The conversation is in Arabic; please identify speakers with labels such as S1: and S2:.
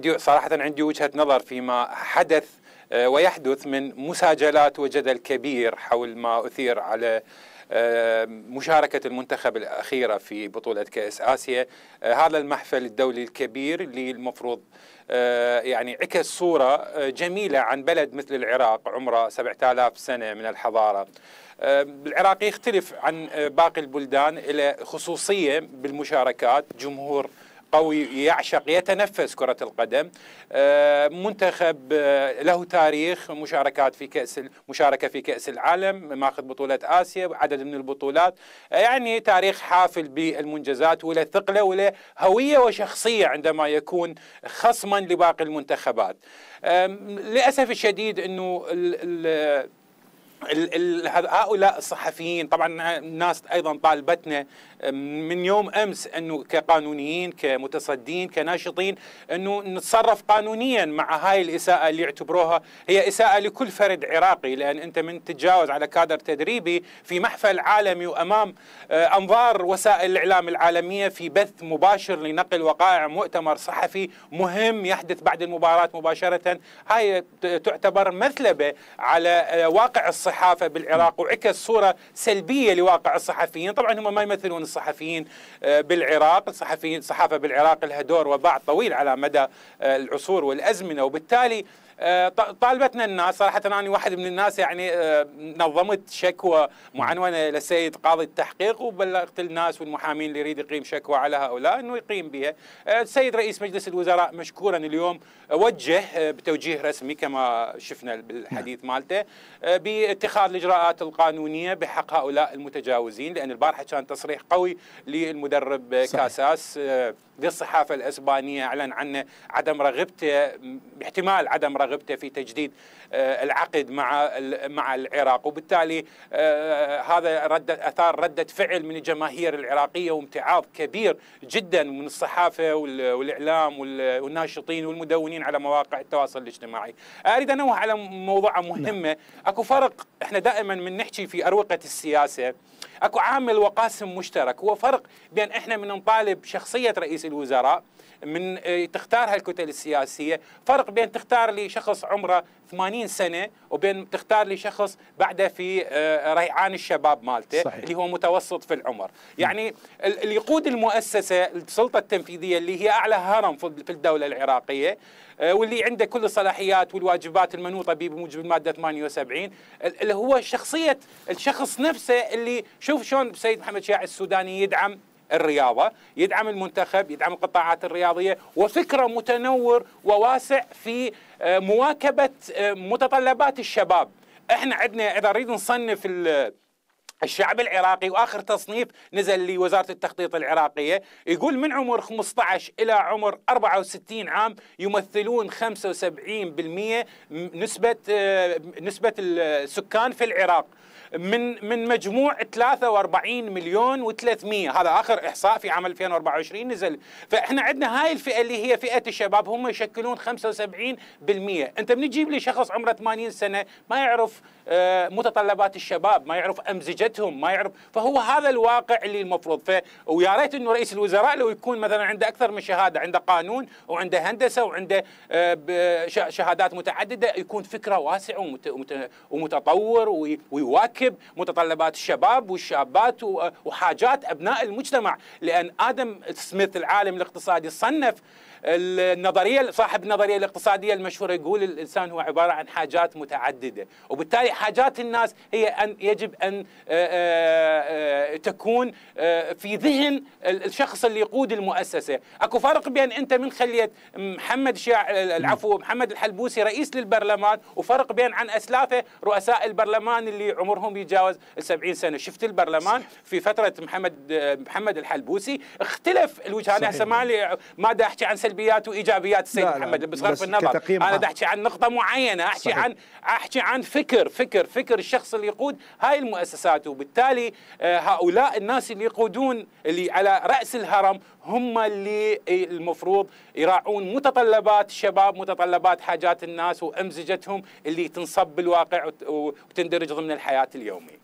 S1: بدي صراحة عندي وجهة نظر فيما حدث آه، ويحدث من مساجلات وجدل كبير حول ما أثير على آه، مشاركة المنتخب الأخيرة في بطولة كأس آسيا آه، هذا المحفل الدولي الكبير اللي المفروض يعني عكس صورة جميلة عن بلد مثل العراق عمره 7000 سنة من الحضارة العراق يختلف عن باقي البلدان إلى خصوصية بالمشاركات جمهور قوي يعشق يتنفس كرة القدم آه، منتخب آه، له تاريخ مشاركات في كأس مشاركة في كأس العالم ماخذ بطولة آسيا عدد من البطولات آه، يعني تاريخ حافل بالمنجزات وله ثقلة وله هوية وشخصية عندما يكون خصما لباقي المنتخبات للأسف الشديد أنه هؤلاء الصحفيين طبعا الناس ايضا طالبتنا من يوم امس انه كقانونيين كمتصدين كناشطين انه نتصرف قانونيا مع هاي الاساءه اللي يعتبروها هي اساءه لكل فرد عراقي لان انت من تتجاوز على كادر تدريبي في محفل عالمي وامام انظار وسائل الاعلام العالميه في بث مباشر لنقل وقائع مؤتمر صحفي مهم يحدث بعد المباراه مباشره هاي تعتبر مثلبه على واقع الصحفي الصحافه بالعراق وعكس صوره سلبيه لواقع الصحفيين، طبعا هم ما يمثلون الصحفيين آه، بالعراق، الصحفيين الصحافه بالعراق لها دور وباع طويل على مدى آه، العصور والازمنه وبالتالي آه، طالبتنا الناس صراحة أنا واحد من الناس يعني نظمت شكوى معنونة للسيد قاضي التحقيق وبلغت الناس والمحامين اللي يريد يقيم شكوى على هؤلاء أنه يقيم بها السيد رئيس مجلس الوزراء مشكورا اليوم وجه بتوجيه رسمي كما شفنا بالحديث مالته اتخاذ الاجراءات القانونيه بحق هؤلاء المتجاوزين لان البارحه كان تصريح قوي للمدرب صحيح. كاساس آه، للصحافة الإسبانية أعلن عن عدم رغبته احتمال عدم رغبته في تجديد آه، العقد مع مع العراق وبالتالي آه، هذا رد أثار ردة فعل من الجماهير العراقية وامتعاض كبير جدا من الصحافة والإعلام والناشطين والمدونين على مواقع التواصل الاجتماعي أريد أنوه على موضوع نعم. مهمة أكو فرق احنا دائما من نحكي في أروقة السياسة اكو عامل وقاسم مشترك هو فرق بين احنا من نطالب شخصيه رئيس الوزراء من آه، تختار هالكتل السياسيه فرق بين تختار لي شخص عمره 80 سنه وبين تختار لي شخص بعده في آه، ريعان الشباب مالته صحيح. اللي هو متوسط في العمر يعني اللي يقود المؤسسه السلطه التنفيذيه اللي هي اعلى هرم في الدوله العراقيه آه، واللي عنده كل الصلاحيات والواجبات المنوطه به بموجب الماده 78 اللي هو شخصيه الشخص نفسه اللي شوف شلون السيد محمد شاع السوداني يدعم الرياضه، يدعم المنتخب، يدعم القطاعات الرياضيه، وفكره متنور وواسع في آه، مواكبه آه، متطلبات الشباب. احنا عندنا اذا نريد نصنف الشعب العراقي واخر تصنيف نزل لوزاره التخطيط العراقيه يقول من عمر 15 الى عمر 64 عام يمثلون 75% نسبه آه، نسبه السكان في العراق من من مجموع 43 مليون و300 هذا اخر احصاء في عام 2024 نزل فاحنا عندنا هاي الفئه اللي هي فئه الشباب هم يشكلون 75% انت بنجيب لي شخص عمره 80 سنه ما يعرف آه، متطلبات الشباب ما يعرف امزجه لغتهم ما يعرف فهو هذا الواقع اللي المفروض ويا ريت انه رئيس الوزراء لو يكون مثلا عنده اكثر من شهاده عنده قانون وعنده هندسه وعنده آه، شهادات متعدده يكون فكره واسعه ومتطور ويواكب متطلبات الشباب والشابات وحاجات ابناء المجتمع لان ادم سميث العالم الاقتصادي صنف النظريه صاحب النظريه الاقتصاديه المشهوره يقول الانسان هو عباره عن حاجات متعدده وبالتالي حاجات الناس هي ان يجب ان آه، آه، آه، تكون آه، في ذهن الشخص اللي يقود المؤسسه اكو فرق بين انت من خليت محمد شيع العفو نعم. محمد الحلبوسي رئيس للبرلمان وفرق بين عن اسلافه رؤساء البرلمان اللي عمرهم يتجاوز ال 70 سنه شفت البرلمان في فتره محمد محمد الحلبوسي اختلف الوجهه انا هسه ما ما احكي عن سلبيات وايجابيات السيد لا محمد لا بس غض النظر انا احكي عن نقطه معينه احكي عن احكي عن فكر فكر فكر الشخص اللي يقود هاي المؤسسات وبالتالي آه، هؤلاء الناس اللي يقودون اللي على رأس الهرم هم اللي المفروض يراعون متطلبات الشباب متطلبات حاجات الناس وأمزجتهم اللي تنصب بالواقع وتندرج ضمن الحياة اليومية